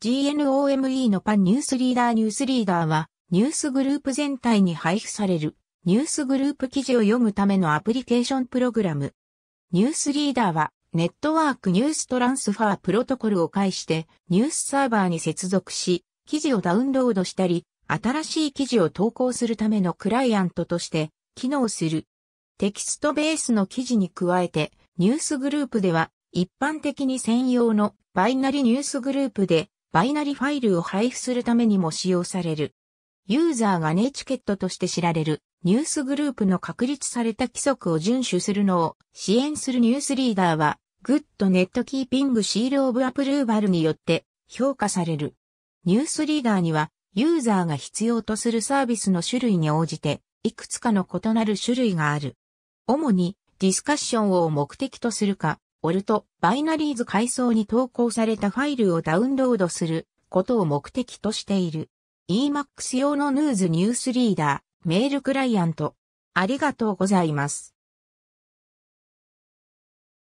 GNOME のパンニュースリーダーニュースリーダーは、ニュースグループ全体に配布される、ニュースグループ記事を読むためのアプリケーションプログラム。ニュースリーダーは、ネットワークニューストランスファープロトコルを介して、ニュースサーバーに接続し、記事をダウンロードしたり、新しい記事を投稿するためのクライアントとして、機能する。テキストベースの記事に加えて、ニュースグループでは、一般的に専用のバイナリニュースグループで、バイナリファイルを配布するためにも使用される。ユーザーがネチケットとして知られるニュースグループの確立された規則を遵守するのを支援するニュースリーダーは、グッドネットキーピングシールオブアプルーバルによって評価される。ニュースリーダーには、ユーザーが必要とするサービスの種類に応じて、いくつかの異なる種類がある。主に、ディスカッションを目的とするか、オルト、バイナリーズ階層に投稿されたファイルをダウンロードすることを目的としている。e m a x 用のヌーズニュースリーダー、メールクライアント。ありがとうございます。